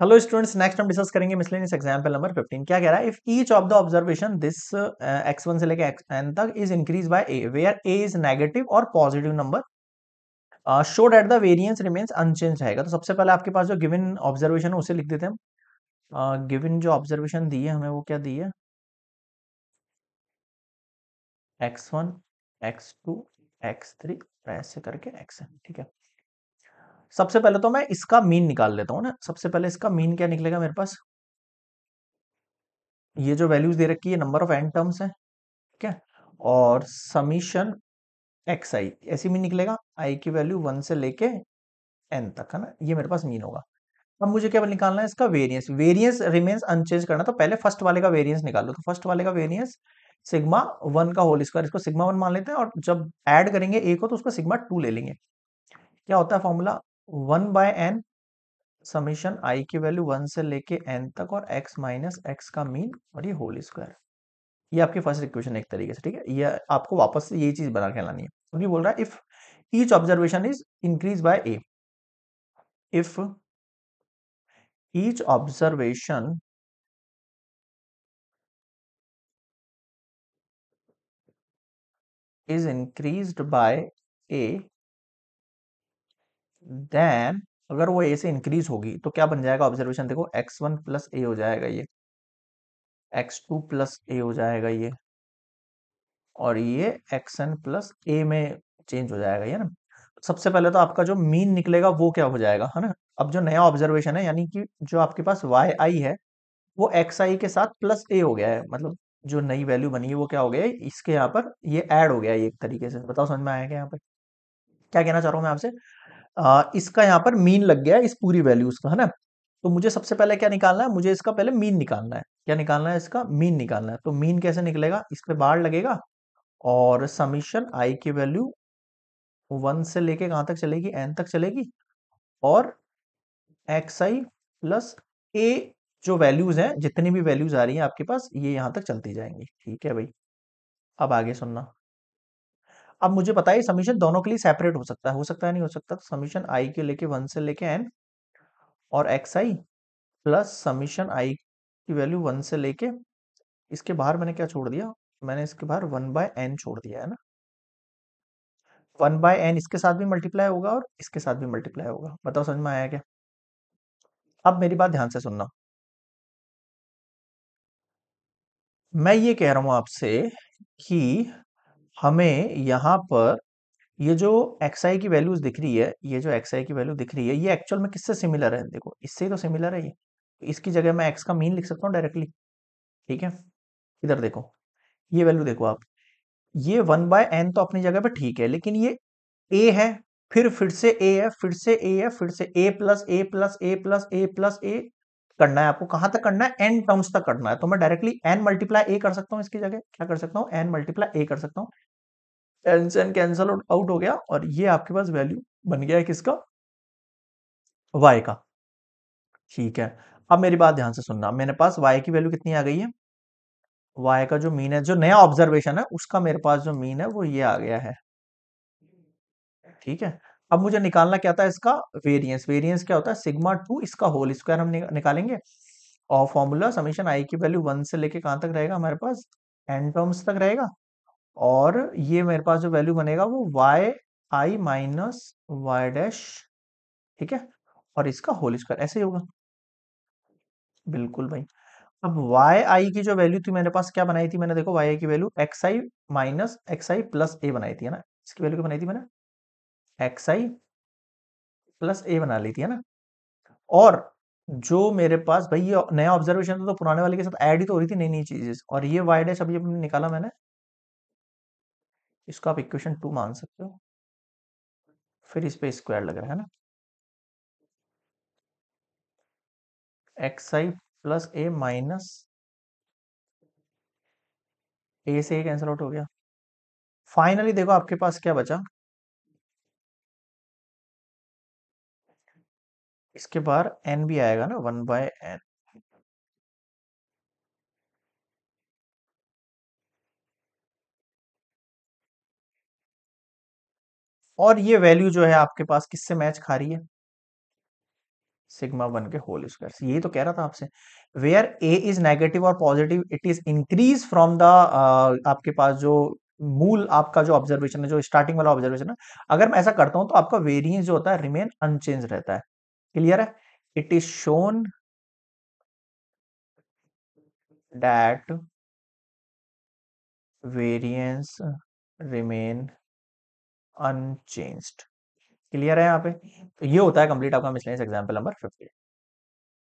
hello students next हम discuss करेंगे miscellaneous example number 15 क्या कह रहा है if each of the observation this x1 से लेके xn तक is increase by a where a is negative और positive number show that the variance remains unchange रहेगा तो सबसे पहले आपके पास जो गिवन ऑब्जर्वेशन है उसे लिख देते हैं हम गिवन uh, जो ऑब्जर्वेशन दी है हमें वो क्या दी है x one x two x three ऐसे करके एक्स ठीक है सबसे पहले तो मैं इसका मीन निकाल लेता हूँ ना सबसे पहले इसका मीन क्या निकलेगा मेरे पास ये जो वैल्यूज दे रखी है नंबर ऑफ एन टर्म्स है ठीक है और समीशन एक्स आई ऐसी मीन निकलेगा आई की वैल्यू वन से लेके एन तक है ना ये मेरे पास मीन होगा अब मुझे क्या निकालना है इसका वेरियंस वेरियंस रिमेन्स अनचेंज करना तो पहले फर्स्ट वाले का वेरियंस निकाल लो तो फर्स्ट वाले का वेरियंस सिग्मा वन का होल स्क्वायर इसको सिग्मा वन मान लेते हैं और जब ऐड करेंगे ए को तो उसको सिग्मा टू ले लेंगे क्या होता है formula one by n summation i की वैल्यू वन से लेके एन तक और एक्स माइनस एक्स का मीन और ये होल स्क्वायर ये आपकी फर्स्ट इक्वेशन एक तरीके से ठीक है ये आपको वापस से यही चीज बना के लानी है क्योंकि बोल रहा है if each observation is increase by a if each observation is increase by a then अगर वो ए से इंक्रीज होगी तो क्या बन जाएगा ऑब्जर्वेशन देखो एक्स वन प्लस ए हो जाएगा ये एक्स टू प्लस ए हो जाएगा ये और ये एक्स एन प्लस ए में चेंज हो जाएगा ये ना सबसे पहले तो आपका जो मीन निकलेगा वो क्या हो जाएगा है ना अब जो नया ऑब्जर्वेशन है यानी कि जो आपके पास वाई आई है वो एक्स आई के साथ प्लस ए हो गया है मतलब जो नई वैल्यू बनी है वो क्या हो गया है इसके यहाँ पर ये ऐड हो गया है एक तरीके से बताओ समझ में आया क्या यहाँ पर क्या कहना चाह रहा हूँ मैं आपसे आ, इसका यहाँ पर मीन लग गया है इस पूरी वैल्यूज का है ना तो मुझे सबसे पहले क्या निकालना है मुझे इसका पहले मीन निकालना है क्या निकालना है इसका मीन निकालना है तो मीन कैसे निकलेगा इस पर बाढ़ लगेगा और समीशन आई की वैल्यू वन से लेके कहाँ तक चलेगी एन तक चलेगी और एक्स आई प्लस ए जो वैल्यूज हैं जितनी भी वैल्यूज आ रही हैं आपके पास ये यहाँ तक चलती जाएंगी ठीक है भाई अब आगे सुनना अब मुझे पता है समीशन दोनों के लिए सेपरेट हो सकता है हो सकता है नहीं हो सकता तो समीशन आई के लेके वन से लेके एन और x i plus summation i की वैल्यू वन से लेके इसके बाहर मैंने क्या छोड़ दिया मैंने इसके बाहर वन बाय एन छोड़ दिया है ना वन बाय एन इसके साथ भी मल्टीप्लाई होगा और इसके साथ भी मल्टीप्लाई होगा बताओ समझ में आया क्या अब मेरी बात ध्यान से सुनना मैं ये कह रहा हूं आपसे कि हमें यहाँ पर ये जो एक्स आई की वैल्यूज दिख रही है ये जो एक्स आई की वैल्यू दिख रही है ये एक्चुअल में किससे सिमिलर है देखो इससे ही तो सिमिलर है ये इसकी जगह मैं एक्स का मीन लिख सकता हूँ डायरेक्टली ठीक है इधर देखो ये वैल्यू देखो आप ये वन बाय एन तो अपनी जगह पर ठीक है लेकिन ये ए है फिर फिर से ए है फिर से ए है फिर से a plus a plus a plus a plus a करना है आपको कहां तक करना है एन टर्म्स तक करना है तो मैं डायरेक्टली एन मल्टीप्लाई ए कर सकता हूँ इसकी जगह क्या कर सकता हूँ एन मल्टीप्लाई ए कर सकता हूँ एंड कैंसल आउट हो गया और ये आपके पास वैल्यू बन गया है किसका वाई का ठीक है अब मेरी बात ध्यान से सुनना मेरे पास वाई की वैल्यू कितनी आ गई है वाई का जो मीन है जो नया ऑब्जर्वेशन है उसका मेरे पास जो मीन है वो ये आ गया है ठीक है अब मुझे निकालना क्या था इसका वेरियंस वेरियंस क्या होता है सिग्मा टू इसका होल स्क्वायर हम निकालेंगे और फॉर्मूला समीशन आई की वैल्यू वन से लेके कहां तक रहेगा हमारे पास एन टर्म्स तक रहेगा और ये मेरे पास जो वैल्यू बनेगा वो y i minus y dash ठीक है और इसका होल स्क्वायर ऐसे ही होगा बिल्कुल भाई अब वाई आई की जो वैल्यू थी मेरे पास क्या बनाई थी मैंने देखो वाई आई की value x i minus x i plus a बनाई थी है ना इसकी वैल्यू क्या बनाई थी मैंने एक्स आई प्लस ए बना ली थी है ना और जो मेरे पास भाई ये नया ऑब्जर्वेशन था तो पुराने वाले के साथ ऐड ही तो हो रही थी नई नई चीजें और ये वाई डैश अभी निकाला मैंने इसको आप इक्वेशन टू मान सकते हो फिर इस पे स्क्वायर लग रहा है ना x i plus a minus a से ए कैंसिल आउट हो गया फाइनली देखो आपके पास क्या बचा इसके बाहर एन भी आएगा ना वन बाय एन और ये वैल्यू जो है आपके पास किससे मैच खा रही है सिग्मा वन के होल स्क्वायर से यही तो कह रहा था आपसे वेयर ए इज नेगेटिव और positive it is increase from the आपके पास जो मूल आपका जो ऑब्जर्वेशन है जो स्टार्टिंग वाला ऑब्जर्वेशन है अगर मैं ऐसा करता हूं तो आपका वेरिएंस जो होता है रिमेन अनचेंज रहता है क्लियर है it is shown that variance remain unchanged clear है यहाँ पे तो ये होता है कंप्लीट आपका मिसलेनियस एग्जाम्पल नंबर फिफ्टी